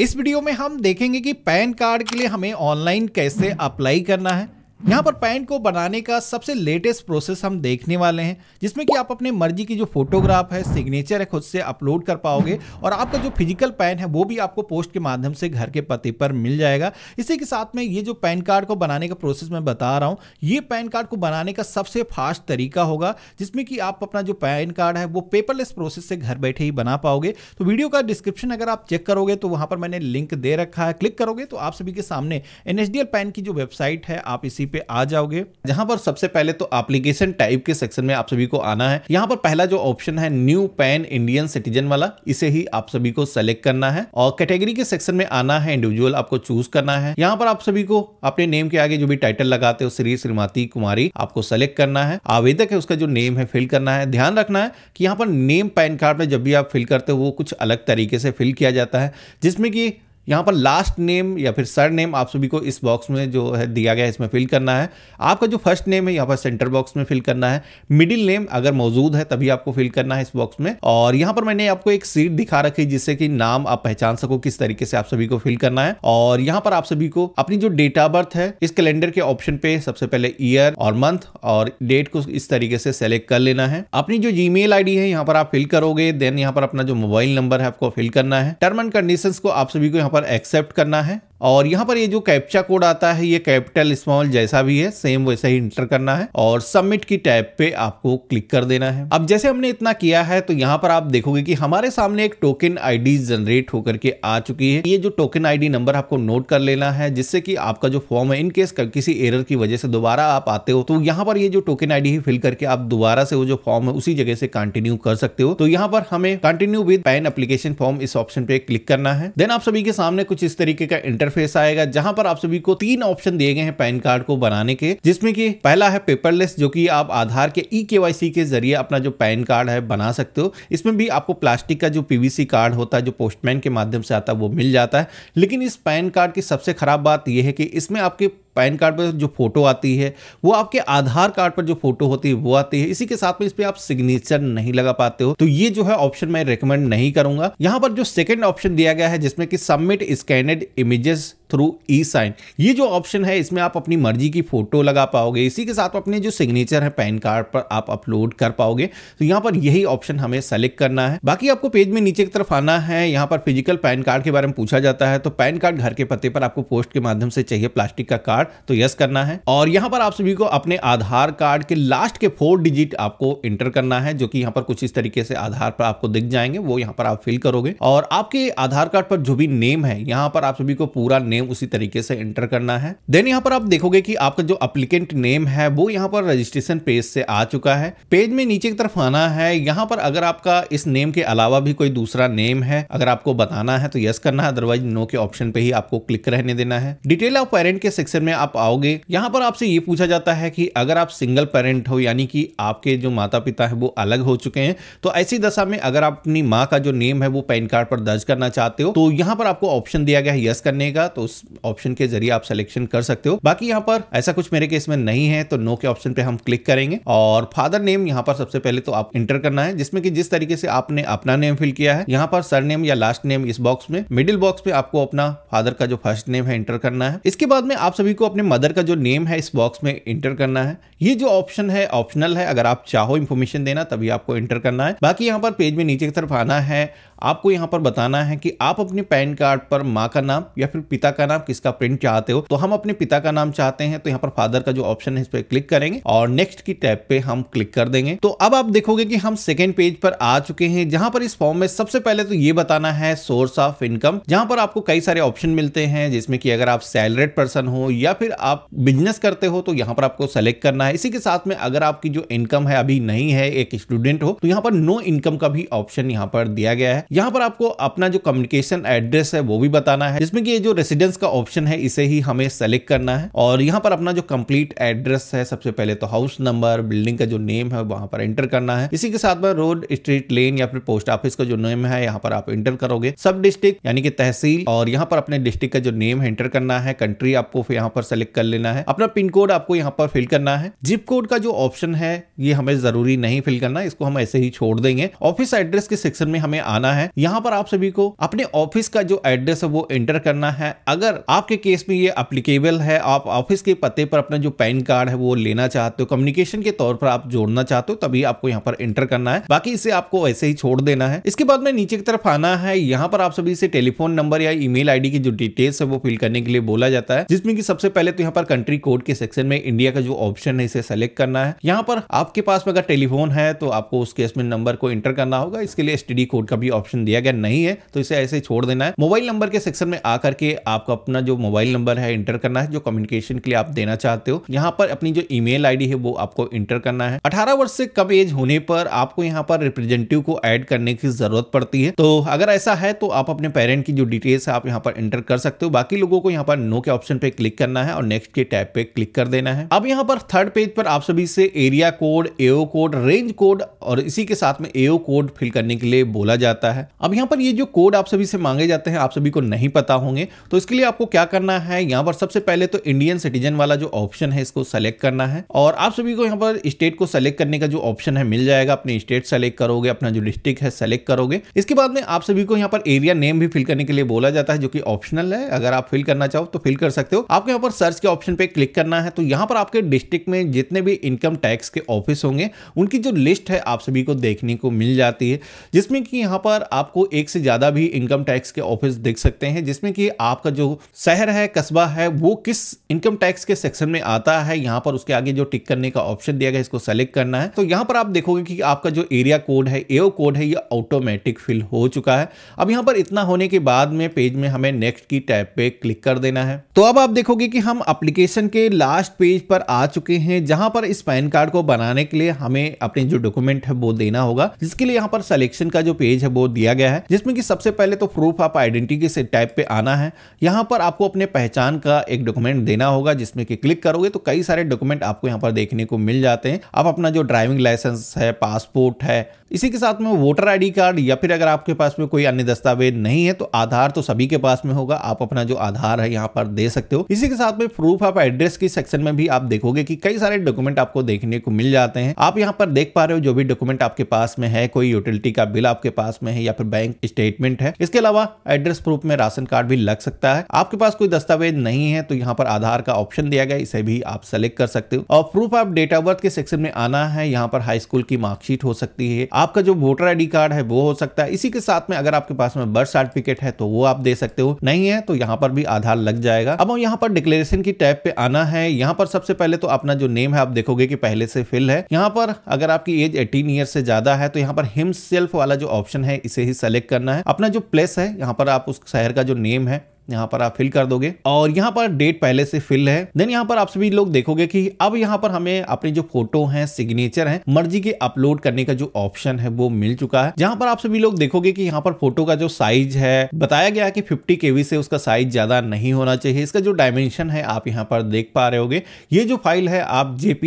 इस वीडियो में हम देखेंगे कि पैन कार्ड के लिए हमें ऑनलाइन कैसे अप्लाई करना है यहाँ पर पैंट को बनाने का सबसे लेटेस्ट प्रोसेस हम देखने वाले हैं जिसमें कि आप अपने मर्जी की जो फोटोग्राफ है सिग्नेचर है खुद से अपलोड कर पाओगे और आपका जो फिजिकल पैन है वो भी आपको पोस्ट के माध्यम से घर के पते पर मिल जाएगा इसी के साथ में ये जो पैन कार्ड को बनाने का प्रोसेस मैं बता रहा हूँ ये पैन कार्ड को बनाने का सबसे फास्ट तरीका होगा जिसमें कि आप अपना जो पैन कार्ड है वो पेपरलेस प्रोसेस से घर बैठे ही बना पाओगे तो वीडियो का डिस्क्रिप्शन अगर आप चेक करोगे तो वहाँ पर मैंने लिंक दे रखा है क्लिक करोगे तो आप सभी के सामने एन पैन की जो वेबसाइट है आप इसी इसी पे आ जाओगे जहां पर सबसे पहले तो एप्लीकेशन टाइप के सेक्शन में आप सभी को आना है यहाँ पर पहला जो ऑप्शन है न्यू पैन इंडियन सिटीजन वाला इसे ही आप सभी को सेलेक्ट करना है और कैटेगरी के सेक्शन में आना है इंडिविजुअल आपको चूज करना है यहाँ पर आप सभी को अपने नेम के आगे जो भी टाइटल लगाते हो श्री श्रीमती कुमारी आपको सेलेक्ट करना है आवेदक है उसका जो नेम है फिल करना है ध्यान रखना है कि यहाँ पर नेम पैन कार्ड में जब भी आप फिल करते हो वो कुछ अलग तरीके से फिल किया जाता है जिसमें कि यहाँ पर लास्ट नेम या फिर सर नेम आप सभी को इस बॉक्स में जो है दिया गया है इसमें फिल करना है आपका जो फर्स्ट नेम है यहाँ पर सेंटर बॉक्स में फिल करना है मिडिल नेम अगर मौजूद है तभी आपको फिल करना है इस बॉक्स में और यहाँ पर मैंने आपको एक सीट दिखा रखी जिससे कि नाम आप पहचान सको किस तरीके से आप सभी को फिल करना है और यहाँ पर आप सभी को अपनी जो डेट ऑफ बर्थ है इस कैलेंडर के ऑप्शन पे सबसे पहले ईयर और मंथ और डेट को इस तरीके से सेलेक्ट कर लेना है अपनी जो जी मेल है यहाँ पर आप फिल करोगे देन यहाँ पर अपना जो मोबाइल नंबर है आपको फिल करना है टर्म एंड कंडीशन को आप सभी को यहाँ पर एक्सेप्ट करना है और यहाँ पर ये जो कैप्चा कोड आता है ये कैपिटल स्मॉल जैसा भी है सेम वैसा ही इंटर करना है और सबमिट की टैब पे आपको क्लिक कर देना है अब जैसे हमने इतना किया है तो यहाँ पर आप देखोगे कि हमारे सामने एक टोकन आईडी जनरेट होकर के आ चुकी है ये जो टोकन आईडी नंबर आपको नोट कर लेना है जिससे की आपका जो फॉर्म है इनकेस किसी एरर की वजह से दोबारा आप आते हो तो यहाँ पर ये जो टोकन आईडी है फिल करके आप दोबारा से वो जो फॉर्म है उसी जगह से कंटिन्यू कर सकते हो तो यहाँ पर हमें continue with PAN application form इस ऑप्शन पे क्लिक करना है देन आप सभी के सामने कुछ इस तरीके का इंटर इंटरफेस आएगा जहां पर आप सभी को तीन ऑप्शन दिए गए हैं पैन कार्ड को बनाने के जिसमें कि पहला है पेपरलेस जो कि आप आधार के ई e के, के जरिए अपना जो पैन कार्ड है बना सकते हो इसमें भी आपको प्लास्टिक का जो पीवीसी कार्ड होता है जो पोस्टमैन के माध्यम से आता है वो मिल जाता है लेकिन इस पैन कार्ड की सबसे खराब बात यह है कि इसमें आपके पैन कार्ड पर जो फोटो आती है वो आपके आधार कार्ड पर जो फोटो होती है वो आती है इसी के साथ में इस पर आप सिग्नेचर नहीं लगा पाते हो तो ये जो है ऑप्शन मैं रिकमेंड नहीं करूंगा यहाँ पर जो सेकेंड ऑप्शन दिया गया है जिसमें कि submit scanned images through e sign ये जो ऑप्शन है इसमें आप अपनी मर्जी की फ़ोटो लगा पाओगे इसी के साथ अपने जो सिग्नेचर है पैन कार्ड पर आप अपलोड कर पाओगे तो यहाँ पर यही ऑप्शन हमें सेलेक्ट करना है बाकी आपको पेज में नीचे की तरफ आना है यहाँ पर फिजिकल पैन कार्ड के बारे में पूछा जाता है तो पैन कार्ड घर के पते पर आपको पोस्ट के माध्यम से चाहिए प्लास्टिक का कार्ड तो यस करना है और यहाँ पर आप सभी को अपने आधार कार्ड के लास्ट के फोर डिजिट आपको इंटर करना है जो कि यहाँ पर कुछ इस तरीके से आधार पर आपको दिख जाएंगे वो यहाँ पर आप फिल करोगे और आपके आधार कार्ड पर जो भी नेम है यहाँ पर आप सभी को पूरा नेम नेम उसी तरीके से एंटर करना है देन यहाँ पर आप देखोगे की आपका जो अप्लीकेंट नेम है वो यहाँ पर रजिस्ट्रेशन पेज से आ चुका है पेज में नीचे की तरफ आना है यहाँ पर अगर आपका इस नेम के अलावा भी कोई दूसरा नेम है अगर आपको बताना है तो यस करना है अदरवाइज नो के ऑप्शन पे ही आपको क्लिक रहने देना है डिटेल ऑफ पेरेंट के सेक्शन में आप आओगे यहाँ पर आपसे ये पूछा जाता है कि अगर आप सिंगल पेरेंट हो यानी कि आपके जो माता पिता है वो अलग हो चुके हैं तो ऐसी दशा में अगर आप अपनी माँ का जो नेम है वो पैन कार्ड पर दर्ज करना चाहते हो तो यहाँ पर आपको ऑप्शन दिया गया है यस करने का तो उस ऑप्शन के जरिए आप सिलेक्शन कर सकते हो बाकी यहाँ पर ऐसा कुछ मेरे केस में नहीं है तो नो के ऑप्शन पे हम क्लिक करेंगे और फादर नेम यहाँ पर सबसे पहले तो आप इंटर करना है जिसमें कि जिस तरीके से आपने अपना नेम फिल किया है यहाँ पर सर नेम या लास्ट नेम इस बॉक्स में मिडिल बॉक्स में आपको अपना फादर का जो फर्स्ट नेम है इंटर करना है इसके बाद में आप सभी को अपने मदर का जो नेम है इस बॉक्स में इंटर करना है ये जो ऑप्शन है ऑप्शनल है अगर आप चाहो इन्फॉर्मेशन देना तभी आपको इंटर करना है बाकी यहाँ पर पेज में नीचे की तरफ आना है आपको यहाँ पर बताना है कि आप अपने पैन कार्ड पर माँ का नाम या फिर पिता का नाम किसका प्रिंट चाहते हो तो हम अपने पिता का नाम चाहते हैं तो यहाँ पर फादर का जो ऑप्शन है इस पर क्लिक करेंगे और नेक्स्ट की टैब पे हम क्लिक कर देंगे तो अब आप देखोगे कि हम सेकेंड पेज पर आ चुके हैं जहां पर इस फॉर्म में सबसे पहले तो ये बताना है सोर्स ऑफ इनकम जहां पर आपको कई सारे ऑप्शन मिलते हैं जिसमें कि अगर आप सैलरेड पर्सन हो या फिर आप बिजनेस करते हो तो यहाँ पर आपको सेलेक्ट करना है इसी के साथ में अगर आपकी जो इनकम है अभी नहीं है एक स्टूडेंट हो तो यहाँ पर नो इनकम का भी ऑप्शन यहाँ पर दिया गया है यहाँ पर आपको अपना जो कम्युनिकेशन एड्रेस है वो भी बताना है जिसमें कि ये जो रेसिडेंस का ऑप्शन है इसे ही हमें सेलेक्ट करना है और यहाँ पर अपना जो कंप्लीट एड्रेस है सबसे पहले तो हाउस नंबर बिल्डिंग का जो नेम है वहां पर एंटर करना है इसी के साथ में रोड स्ट्रीट लेन या फिर पोस्ट ऑफिस का जो नेम है यहाँ पर आप एंटर करोगे सब डिस्ट्रिक्ट यानी कि तहसील और यहाँ पर अपने डिस्ट्रिक्ट का जो नेम है एंटर करना है कंट्री आपको यहाँ पर सेलेक्ट कर लेना है अपना पिन कोड आपको यहाँ पर फिल करना है जिप कोड का जो ऑप्शन है ये हमें जरूरी नहीं फिल करना इसको हम ऐसे ही छोड़ देंगे ऑफिस एड्रेस के सेक्शन में हमें आना करना है यहाँ पर आप सभी को अपने ऑफिस का जो एड्रेस है वो एंटर करना है अगर आपके केस में ये अप्लीकेबल है आप ऑफिस के पते पर अपना जो पैन कार्ड है वो लेना चाहते हो कम्युनिकेशन के तौर पर आप जोड़ना चाहते हो तभी आपको यहाँ पर एंटर करना है बाकी इसे आपको ऐसे ही छोड़ देना है इसके बाद में नीचे की तरफ आना है यहाँ पर आप सभी से टेलीफोन नंबर या ईमेल आईडी की जो डिटेल्स है वो फिल करने के लिए बोला जाता है जिसमें कि सबसे पहले तो यहाँ पर कंट्री कोड के सेक्शन में इंडिया का जो ऑप्शन है इसे सेलेक्ट करना है यहाँ पर आपके पास में अगर टेलीफोन है तो आपको उस केस में नंबर को एंटर करना होगा इसके लिए एस कोड का भी ऑप्शन ऑप्शन दिया गया नहीं है तो इसे ऐसे छोड़ देना है मोबाइल नंबर के सेक्शन में आकर के आपको अपना जो मोबाइल नंबर है इंटर करना है जो कम्युनिकेशन के लिए आप देना चाहते हो यहाँ पर अपनी जो ईमेल आईडी है वो आपको इंटर करना है अठारह वर्ष से कम एज होने पर आपको यहाँ पर रिप्रेजेंटेटिव को एड करने की जरूरत पड़ती है तो अगर ऐसा है तो आप अपने पेरेंट की जो डिटेल्स है आप यहाँ पर एंटर कर सकते हो बाकी लोगों को यहाँ पर नो के ऑप्शन पे क्लिक करना है और नेक्स्ट के टैब पे क्लिक कर देना है अब यहाँ पर थर्ड पेज पर आप सभी से area code AO code range code और इसी के साथ में एओ कोड फिल करने के लिए बोला जाता है है अब यहाँ पर ये जो कोड आप सभी से मांगे जाते हैं आप सभी को नहीं पता होंगे तो इसके लिए आपको क्या करना है यहाँ पर सबसे पहले तो इंडियन सिटीजन वाला जो ऑप्शन है इसको सेलेक्ट करना है और आप सभी को यहाँ पर स्टेट को सेलेक्ट करने का जो ऑप्शन है मिल जाएगा अपने स्टेट सेलेक्ट करोगे अपना जो डिस्ट्रिक्ट है सेलेक्ट करोगे इसके बाद में आप सभी को यहाँ पर एरिया नेम भी फिल करने के लिए बोला जाता है जो कि ऑप्शनल है अगर आप फिल करना चाहो तो फिल कर सकते हो आपको यहाँ पर सर्च के ऑप्शन पे क्लिक करना है तो यहाँ पर आपके डिस्ट्रिक्ट में जितने भी इनकम टैक्स के ऑफिस होंगे उनकी जो लिस्ट है आप सभी को देखने को मिल जाती है जिसमें कि यहाँ पर आपको एक से ज़्यादा भी इनकम टैक्स के ऑफिस देख सकते हैं जिसमें कि आपका जो शहर है कस्बा है वो किस इनकम टैक्स के सेक्शन में आता है यहाँ पर उसके आगे जो टिक करने का ऑप्शन दिया गया इसको सेलेक्ट करना है तो यहाँ पर आप देखोगे कि आपका जो एरिया कोड है एओ कोड है ये ऑटोमेटिक फिल हो चुका है अब यहाँ पर इतना होने के बाद में पेज में हमें नेक्स्ट की टैब पे क्लिक कर देना है तो अब आप देखोगे कि हम अप्लीकेशन के लास्ट पेज पर आ चुके हैं जहां पर इस पैन कार्ड को बनाने के लिए हमें अपने जो डॉक्यूमेंट है वो देना होगा जिसके लिए यहाँ पर सिलेक्शन का जो पेज है वो दिया गया है जिसमें कि सबसे पहले तो प्रूफ ऑफ आइडेंटिटी से टाइप पे आना है यहाँ पर आपको अपने पहचान का एक डॉक्यूमेंट देना होगा जिसमें कि क्लिक करोगे तो कई सारे डॉक्यूमेंट आपको यहाँ पर देखने को मिल जाते हैं आप अपना जो ड्राइविंग लाइसेंस है पासपोर्ट है इसी के साथ में वोटर आईडी कार्ड या फिर अगर आपके पास में कोई अन्य दस्तावेज नहीं है तो आधार तो सभी के पास में होगा आप अपना जो आधार है यहाँ पर दे सकते हो इसी के साथ में प्रूफ ऑफ एड्रेस की सेक्शन में भी आप देखोगे कि कई सारे डॉक्यूमेंट आपको देखने को मिल जाते हैं आप यहाँ पर देख पा रहे हो जो भी डॉक्यूमेंट आपके पास में है कोई यूटिलिटी का बिल आपके पास में है या फिर बैंक स्टेटमेंट है इसके अलावा एड्रेस प्रूफ में राशन कार्ड भी लग सकता है आपके पास कोई दस्तावेज नहीं है तो यहाँ पर आधार का ऑप्शन दिया गया इसे भी आप सेलेक्ट कर सकते हो और proof of date of birth के सेक्शन में आना है यहाँ पर हाई स्कूल की मार्कशीट हो सकती है आपका जो वोटर आईडी कार्ड है वो हो सकता है इसी के साथ में अगर आपके पास में बर्थ सर्टिफिकेट है तो वो आप दे सकते हो नहीं है तो यहाँ पर भी आधार लग जाएगा अब यहाँ पर डिक्लेरेशन की टैब पे आना है यहाँ पर सबसे पहले तो अपना जो नेम है आप देखोगे की पहले से फिल है यहाँ पर अगर आपकी एज एटीन ईयर से ज्यादा है तो यहाँ पर हिम सेल्फ वाला जो ऑप्शन है इसे ही सेलेक्ट करना है अपना जो प्लेस है यहाँ पर आप उस शहर का जो नेम है यहाँ पर आप फिल कर दोगे और यहाँ पर डेट पहले से फिल है देन यहाँ पर आप सभी लोग देखोगे कि अब यहाँ पर हमें अपनी जो फोटो है सिग्नेचर है मर्जी के अपलोड करने का जो ऑप्शन है वो मिल चुका है जहाँ पर आप सभी लोग देखोगे कि यहाँ पर फोटो का जो साइज है बताया गया है कि फिफ्टी केवी से उसका साइज ज्यादा नहीं होना चाहिए इसका जो डायमेंशन है आप यहाँ पर देख पा रहे होगे ये जो फाइल है आप जेपी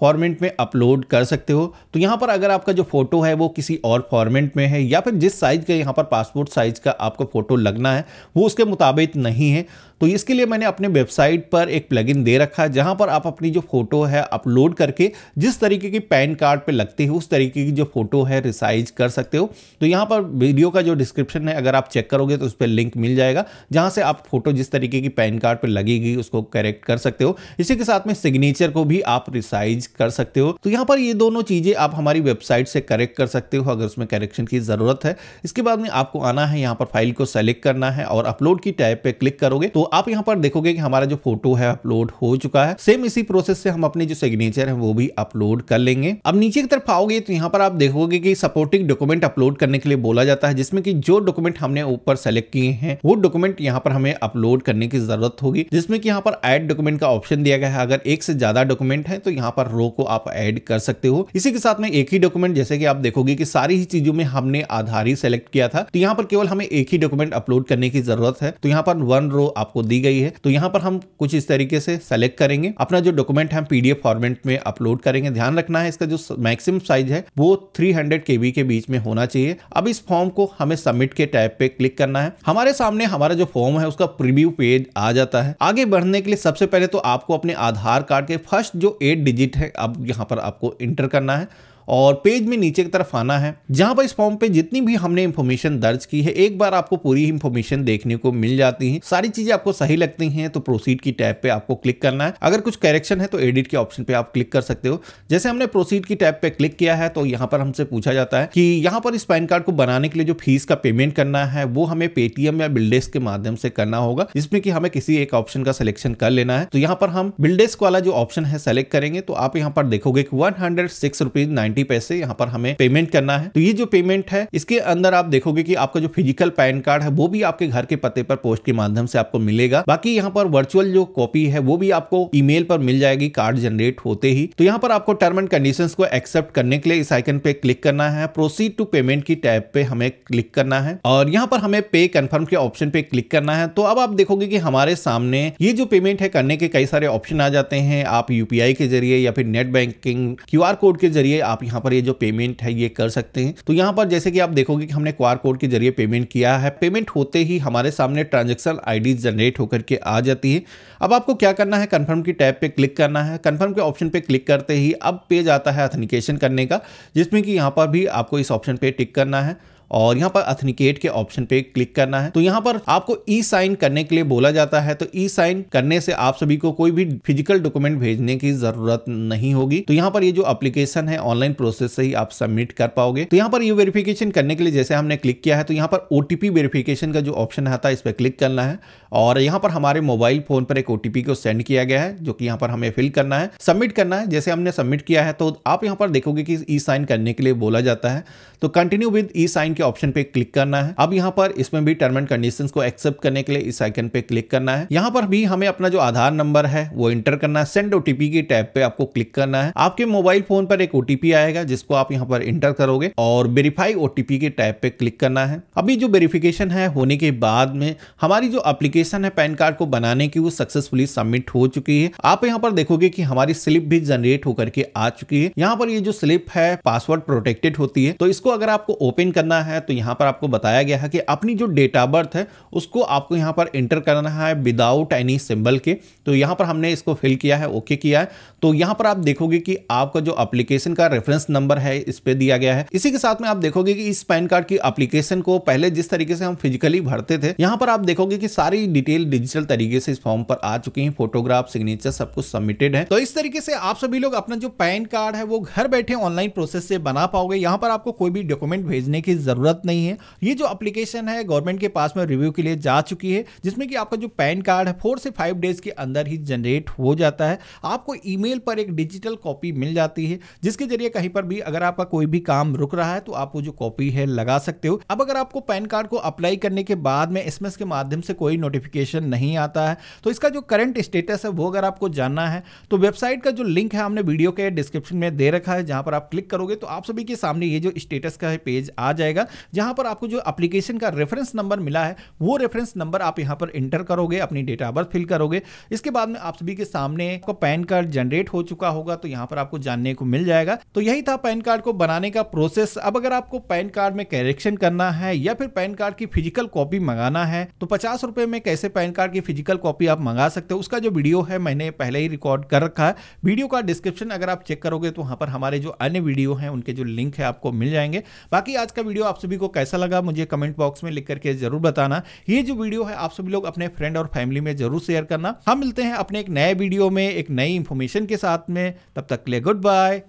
फॉर्मेट e में अपलोड कर सकते हो तो यहाँ पर अगर आपका जो फोटो है वो किसी और फॉर्मेट में है या फिर जिस साइज का यहाँ पर पासपोर्ट साइज का आपको फोटो लगना है वो उसके मुताबिक साबित नहीं है तो इसके लिए मैंने अपने वेबसाइट पर एक प्लगइन दे रखा है जहाँ पर आप अपनी जो फोटो है अपलोड करके जिस तरीके की पैन कार्ड पे लगती है उस तरीके की जो फोटो है रिसाइज कर सकते हो तो यहाँ पर वीडियो का जो डिस्क्रिप्शन है अगर आप चेक करोगे तो उस पर लिंक मिल जाएगा जहाँ से आप फोटो जिस तरीके की पैन कार्ड पर लगेगी उसको करेक्ट कर सकते हो इसी के साथ में सिग्नेचर को भी आप रिसाइज कर सकते हो तो यहाँ पर ये दोनों चीज़ें आप हमारी वेबसाइट से करेक्ट कर सकते हो अगर उसमें करेक्शन की ज़रूरत है इसके बाद में आपको आना है यहाँ पर फाइल को सेलेक्ट करना है और अपलोड की टैब पे क्लिक करोगे तो आप यहाँ पर देखोगे कि हमारा जो फोटो है अपलोड हो चुका है सेम इसी प्रोसेस से हम अपने जो सिग्नेचर है वो भी अपलोड कर लेंगे अब नीचे की तरफ आओगे तो यहाँ पर आप देखोगे की सपोर्टिंग डॉक्यूमेंट अपलोड करने के लिए बोला जाता है जिसमें की जो डॉक्यूमेंट हमने ऊपर सेलेक्ट किए हैं वो डॉक्यूमेंट यहाँ पर हमें अपलोड करने की जरूरत होगी जिसमें कि यहाँ पर एड डॉक्यूमेंट का ऑप्शन दिया गया है अगर एक से ज्यादा डॉक्यूमेंट है तो यहाँ पर रो को आप एड कर सकते हो इसी के साथ में एक ही डॉक्यूमेंट जैसे कि आप देखोगे कि सारी ही चीजों में हमने आधार ही सेलेक्ट किया था तो यहाँ पर केवल हमें एक ही डॉक्यूमेंट अपलोड करने की जरूरत है तो यहाँ पर वन रो आपको दी गई है तो यहाँ पर हम कुछ इस तरीके से सेलेक्ट करेंगे अपना जो डॉक्यूमेंट हम पीडीएफ फॉर्मेट में अपलोड करेंगे ध्यान रखना है इसका जो मैक्सिमम साइज है वो 300 केबी के बीच में होना चाहिए अब इस फॉर्म को हमें सबमिट के टैब पे क्लिक करना है हमारे सामने हमारा जो फॉर्म है उसका प्रीव्यू पेज आ जाता है आगे बढ़ने के लिए सबसे पहले तो आपको अपने आधार कार्ड के फर्स्ट जो एट डिजिट है अब यहाँ पर आपको इंटर करना है और पेज में नीचे की तरफ आना है जहां पर इस फॉर्म पे जितनी भी हमने इन्फॉर्मेशन दर्ज की है एक बार आपको पूरी इन्फॉर्मेशन देखने को मिल जाती है सारी चीजें आपको सही लगती हैं तो प्रोसीड की टैब पे आपको क्लिक करना है अगर कुछ करेक्शन है तो एडिट के ऑप्शन पे आप क्लिक कर सकते हो जैसे हमने प्रोसीड की टैब पे क्लिक किया है तो यहाँ पर हमसे पूछा जाता है कि यहाँ पर इस पैन कार्ड को बनाने के लिए जो फीस का पेमेंट करना है वो हमें पेटीएम या बिल्डेस्क के माध्यम से करना होगा जिसमें कि हमें किसी एक ऑप्शन का सिलेक्शन कर लेना है तो यहाँ पर हम बिल्डेस्क वाला जो ऑप्शन है सेलेक्ट करेंगे तो आप यहाँ पर देखोगे कि one hundred six rupees nine twenty पैसे यहाँ पर हमें पेमेंट करना है तो ये जो पेमेंट है इसके अंदर आप देखोगे कि आपका जो फिजिकल पैन कार्ड है वो भी आपके घर के पते पर पोस्ट के माध्यम से आपको मिलेगा बाकी यहाँ पर वर्चुअल जो कॉपी है वो भी आपको ईमेल पर मिल जाएगी कार्ड जनरेट होते ही तो यहाँ पर आपको टर्म एंड कंडीशन को एक्सेप्ट करने के लिए इस आइकन पे क्लिक करना है प्रोसीड टू पेमेंट की टैब पे हमें क्लिक करना है और यहाँ पर हमें पे कन्फर्म के ऑप्शन पे क्लिक करना है तो अब आप देखोगे कि हमारे सामने ये जो पेमेंट है करने के कई सारे ऑप्शन आ जाते हैं आप यूपीआई के जरिए या फिर नेट बैंकिंग क्यू कोड के जरिए आप यहाँ पर ये जो पेमेंट है ये कर सकते हैं तो यहाँ पर जैसे कि आप देखोगे कि हमने क्वार कोड के जरिए पेमेंट किया है पेमेंट होते ही हमारे सामने ट्रांजेक्शन आई जनरेट होकर के आ जाती है अब आपको क्या करना है कन्फर्म की टैब पर क्लिक करना है कन्फर्म के ऑप्शन पर क्लिक करते ही अब पेज आता है अथेनिकेशन करने का जिसमें कि यहाँ पर भी आपको इस ऑप्शन पर टिक करना है और यहाँ पर अथनिकेट के ऑप्शन पे क्लिक करना है तो यहाँ पर आपको ई साइन करने के लिए बोला जाता है तो ई साइन करने से आप सभी को कोई भी फिजिकल डॉक्यूमेंट भेजने की जरूरत नहीं होगी तो यहाँ पर ये यह जो अप्लीकेशन है ऑनलाइन प्रोसेस से ही आप सबमिट कर पाओगे तो यहाँ पर ये वेरिफिकेशन करने के लिए जैसे हमने क्लिक किया है तो यहाँ पर ओटीपी वेरिफिकेशन का जो ऑप्शन आता है इस पर क्लिक करना है और यहाँ पर हमारे मोबाइल फोन पर एक ओटीपी को सेंड किया गया है जो कि यहाँ पर हमें फिल करना है सबमिट करना है जैसे हमने सबमिट किया है तो आप यहाँ पर देखोगे कि ई साइन करने के लिए बोला जाता है तो कंटिन्यू विद ई साइन के ऑप्शन पे क्लिक करना है अब यहाँ पर इसमें भी टर्म एंड कंडीशन को एक्सेप्ट करने के लिए इस आइकन पे क्लिक करना है यहाँ पर भी हमें अपना जो आधार नंबर है वो इंटर करना है सेंड ओटीपी की टैब पे आपको क्लिक करना है आपके मोबाइल फोन पर एक ओटीपी आएगा जिसको आप यहाँ पर इंटर करोगे और वेरीफाई ओटीपी के टैब पे क्लिक करना है अभी जो वेरिफिकेशन है होने के बाद में हमारी जो अप्लीकेशन है पैन कार्ड को बनाने की वो सक्सेसफुली सबमिट हो चुकी है आप यहाँ पर देखोगे की हमारी स्लिप भी जनरेट होकर के आ चुकी है यहाँ पर ये जो स्लिप है पासवर्ड प्रोटेक्टेड होती है तो इसको अगर आपको ओपन करना है तो यहाँ पर आपको बताया गया है कि अपनी जो डेट ऑफ बर्थ है उसको आपको यहाँ पर इंटर करना है विदाउट एनी सिंबल के तो यहाँ पर हमने इसको फिल किया है ओके किया है तो यहाँ पर आप देखोगे कि आपका जो अप्लीकेशन का रेफरेंस नंबर है इस पर दिया गया है इसी के साथ में आप देखोगे कि इस पैन कार्ड की अप्लीकेशन को पहले जिस तरीके से हम फिजिकली भरते थे यहाँ पर आप देखोगे कि सारी डिटेल डिजिटल तरीके से इस फॉर्म पर आ चुकी है फोटोग्राफ सिग्नेचर सब कुछ सबमिटेड है तो इस तरीके से आप सभी लोग अपना जो पैन कार्ड है वो घर बैठे ऑनलाइन प्रोसेस से बना पाओगे यहाँ पर आपको कोई भी डॉक्यूमेंट भेजने की जरूरत ज़रूरत नहीं है ये जो अप्लीकेशन है गवर्नमेंट के पास में रिव्यू के लिए जा चुकी है जिसमें कि आपका जो पैन कार्ड है फोर से फाइव डेज़ के अंदर ही जनरेट हो जाता है आपको ई पर एक डिजिटल कॉपी मिल जाती है जिसके जरिए कहीं पर भी अगर आपका कोई भी काम रुक रहा है तो आप वो जो कॉपी है लगा सकते हो अब अगर आपको पैन कार्ड को अप्लाई करने के बाद में एस के माध्यम से कोई नोटिफिकेशन नहीं आता है तो इसका जो करंट स्टेटस है वो अगर आपको जानना है तो वेबसाइट का जो लिंक है हमने वीडियो के डिस्क्रिप्शन में दे रखा है जहां पर आप क्लिक करोगे तो आप सभी के सामने ये जो स्टेटस का है पेज आ जाएगा है जहां पर आपको जो एप्लीकेशन का रेफरेंस नंबर मिला है वो रेफरेंस नंबर आप यहां पर इंटर करोगे अपनी डेट ऑफ बर्थ फिल करोगे इसके बाद में आप सभी के सामने आपको पैन कार्ड जनरेट हो चुका होगा तो यहां पर आपको जानने को मिल जाएगा तो यही था पैन कार्ड को बनाने का प्रोसेस अब अगर आपको पैन कार्ड में करेक्शन करना है या फिर पैन कार्ड की फिजिकल कॉपी मंगाना है तो पचास रुपए में कैसे पैन कार्ड की फिजिकल कॉपी आप मंगा सकते हो उसका जो वीडियो है मैंने पहले ही रिकॉर्ड कर रखा है वीडियो का डिस्क्रिप्शन अगर आप चेक करोगे तो वहां पर हमारे जो अन्य वीडियो हैं उनके जो लिंक है आपको मिल जाएंगे बाकी आज का वीडियो आप आप सभी को कैसा लगा मुझे कमेंट बॉक्स में लिख करके जरूर बताना ये जो वीडियो है आप सभी लोग अपने फ्रेंड और फैमिली में जरूर शेयर करना हम मिलते हैं अपने एक नए वीडियो में एक नई इन्फॉर्मेशन के साथ में तब तक के लिए गुड बाय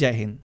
जय हिंद